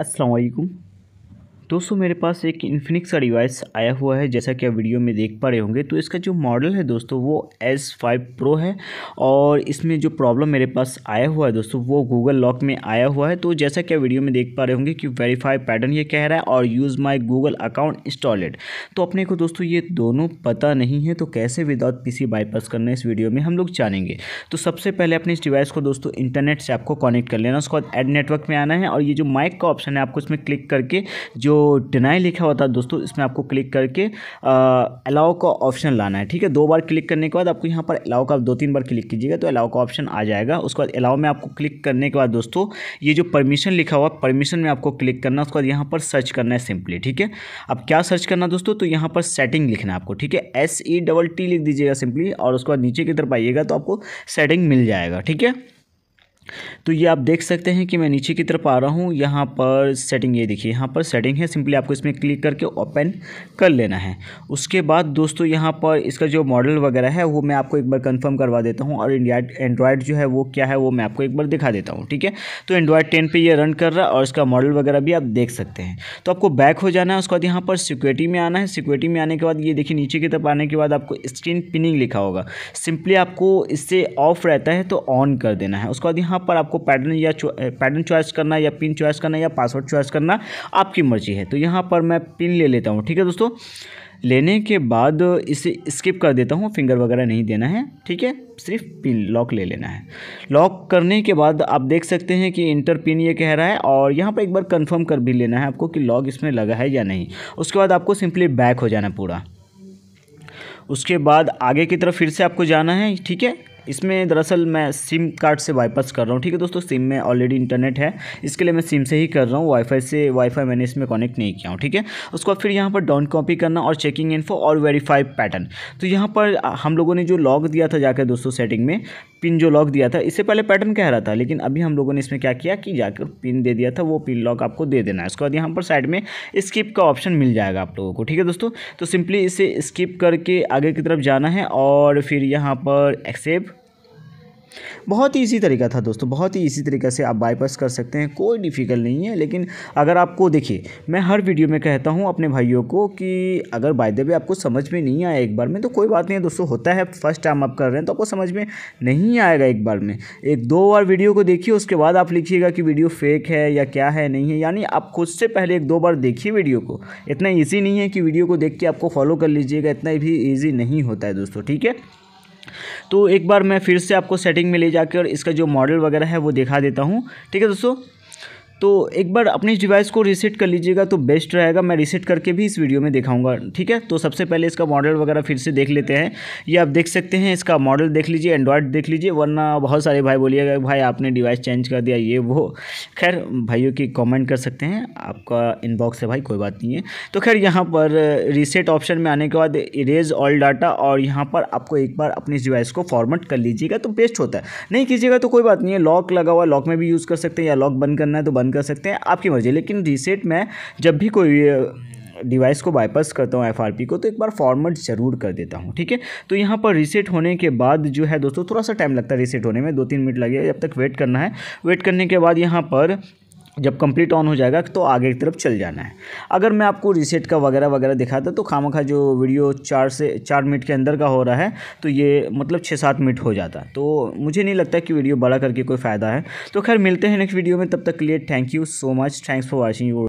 असलकुम दोस्तों मेरे पास एक इन्फिनिक्स का डिवाइस आया हुआ है जैसा कि आप वीडियो में देख पा रहे होंगे तो इसका जो मॉडल है दोस्तों वो एस फाइव प्रो है और इसमें जो प्रॉब्लम मेरे पास आया हुआ है दोस्तों वो गूगल लॉक में आया हुआ है तो जैसा कि आप वीडियो में देख पा रहे होंगे कि वेरीफाई पैटर्न ये कह रहा है और use my Google account installed तो अपने को दोस्तों ये दोनों पता नहीं है तो कैसे विदाउट पी सी बाईपास करना इस वीडियो में हम लोग जानेंगे तो सबसे पहले अपने इस डिवाइस को दोस्तों इंटरनेट से आपको कनेक्ट कर लेना उसके बाद एड नेटवर्क में आना है और ये जो माइक का ऑप्शन है आपको इसमें क्लिक करके जो डिनाई लिखा होता है दोस्तों इसमें आपको क्लिक करके अलाउ का ऑप्शन लाना है ठीक है दो बार क्लिक करने के बाद आपको यहाँ पर अलाउ का दो तीन बार क्लिक कीजिएगा तो अलाउ का ऑप्शन आ जाएगा उसके बाद अलाउ में आपको क्लिक करने के बाद दोस्तों ये जो परमिशन लिखा हुआ परमिशन में आपको क्लिक करना उसके बाद यहाँ पर सर्च करना है सिंपली ठीक है अब क्या सर्च करना दोस्तों तो यहाँ पर सेटिंग लिखना है आपको ठीक है एस ई डबल टी लिख दीजिएगा सिंपली और उसके बाद नीचे की तरफ आइएगा तो आपको सेटिंग मिल जाएगा ठीक है तो ये आप देख सकते हैं कि मैं नीचे की तरफ आ रहा हूँ यहाँ पर सेटिंग ये देखिए यहाँ पर सेटिंग है सिंपली आपको इसमें क्लिक करके ओपन कर लेना है उसके बाद दोस्तों यहाँ पर इसका जो मॉडल वगैरह है वो मैं आपको एक बार कंफर्म करवा देता हूँ और इंडिया एंड्रॉयड जो है वो क्या है वो मैं आपको एक बार दिखा देता हूँ ठीक है तो एंड्रॉयड टेन पर यह रन कर रहा है और इसका मॉडल वगैरह भी आप देख सकते हैं तो आपको बैक हो जाना है उसके बाद यहाँ पर सिक्योरिटी में आना है सिक्योरिटी में आने के बाद ये देखिए नीचे की तरफ आने के बाद आपको स्क्रीन पिनिंग लिखा होगा सिंपली आपको इससे ऑफ रहता है तो ऑन कर देना है उसके बाद यहाँ यहाँ पर आपको पैटर्न या पैटर्न चॉइस करना या पिन चॉइस करना या पासवर्ड चॉइस करना आपकी मर्जी है तो यहाँ पर मैं पिन ले लेता हूँ ठीक है दोस्तों लेने के बाद इसे स्किप कर देता हूँ फिंगर वगैरह नहीं देना है ठीक है सिर्फ पिन लॉक ले लेना है लॉक करने के बाद आप देख सकते हैं कि इंटर पिन ये कह रहा है और यहाँ पर एक बार कंफर्म कर भी लेना है आपको कि लॉक इसमें लगा है या नहीं उसके बाद आपको सिंपली बैक हो जाना पूरा उसके बाद आगे की तरफ फिर से आपको जाना है ठीक है इसमें दरअसल मैं सिम कार्ड से बाईपास कर रहा हूँ ठीक है दोस्तों सिम में ऑलरेडी इंटरनेट है इसके लिए मैं सिम से ही कर रहा हूँ वाईफाई से वाईफाई मैंने इसमें कनेक्ट नहीं किया हूँ ठीक है उसको फिर यहाँ पर डाउन कॉपी करना और चेकिंग इन्फो और वेरीफाई पैटर्न तो यहाँ पर हम लोगों ने जो लॉग दिया था जाकर दोस्तों सेटिंग में पिन जो लॉक दिया था इससे पहले पैटर्न कह रहा था लेकिन अभी हम लोगों ने इसमें क्या किया कि जाकर पिन दे दिया था वो पिन लॉक आपको दे देना है उसके बाद यहाँ पर साइड में स्किप का ऑप्शन मिल जाएगा आप लोगों को ठीक है दोस्तों तो सिंपली इसे स्किप करके आगे की तरफ जाना है और फिर यहाँ पर एक्सेप्ट बहुत ही ईजी तरीका था दोस्तों बहुत ही ईजी तरीके से आप बाईपास कर सकते हैं कोई डिफ़िकल्ट नहीं है लेकिन अगर आपको देखिए मैं हर वीडियो में कहता हूँ अपने भाइयों को कि अगर बाय द वे आपको समझ में नहीं आया एक बार में तो कोई बात नहीं है दोस्तों होता है फर्स्ट टाइम आप कर रहे हैं तो आपको समझ में नहीं आएगा एक बार में एक दो बार वीडियो को देखिए उसके बाद आप लिखिएगा कि वीडियो फेक है या क्या है नहीं है यानी आप खुद से पहले एक दो बार देखिए वीडियो को इतना ईजी नहीं है कि वीडियो को देख के आपको फॉलो कर लीजिएगा इतना भी ईजी नहीं होता है दोस्तों ठीक है तो एक बार मैं फिर से आपको सेटिंग में ले जाकर इसका जो मॉडल वगैरह है वो दिखा देता हूँ ठीक है दोस्तों तो एक बार अपने डिवाइस को रीसेट कर लीजिएगा तो बेस्ट रहेगा मैं रीसेट करके भी इस वीडियो में दिखाऊंगा ठीक है तो सबसे पहले इसका मॉडल वगैरह फिर से देख लेते हैं ये आप देख सकते हैं इसका मॉडल देख लीजिए एंड्रॉयड देख लीजिए वरना बहुत सारे भाई बोलिएगा भाई आपने डिवाइस चेंज कर दिया ये वो खैर भाइयों की कॉमेंट कर सकते हैं आपका इनबॉक्स है भाई कोई बात नहीं है तो खैर यहाँ पर रीसेट ऑप्शन में आने के बाद इरेज ऑल डाटा और यहाँ पर आपको एक बार अपने डिवाइस को फॉर्मेट कर लीजिएगा तो बेस्ट होता है नहीं कीजिएगा तो कोई बात नहीं है लॉक लगा हुआ लॉक में भी यूज़ कर सकते हैं या लॉक बंद करना है तो बंद बंद कर सकते हैं आपकी मर्ज़ी लेकिन रीसेट में जब भी कोई डिवाइस को बाईपास करता हूँ एफ को तो एक बार फॉर्मेट ज़रूर कर देता हूँ ठीक है तो यहाँ पर रीसेट होने के बाद जो है दोस्तों थोड़ा सा टाइम लगता है रीसेट होने में दो तीन मिनट लगे जब तक वेट करना है वेट करने के बाद यहाँ पर जब कंप्लीट ऑन हो जाएगा तो आगे की तरफ चल जाना है अगर मैं आपको रीसेट का वगैरह वगैरह दिखाता तो खामा खा जो वीडियो चार से चार मिनट के अंदर का हो रहा है तो ये मतलब छः सात मिनट हो जाता तो मुझे नहीं लगता कि वीडियो बड़ा करके कोई फ़ायदा है तो खैर मिलते हैं नेक्स्ट वीडियो में तब तक के लिए thank you so much thanks for watching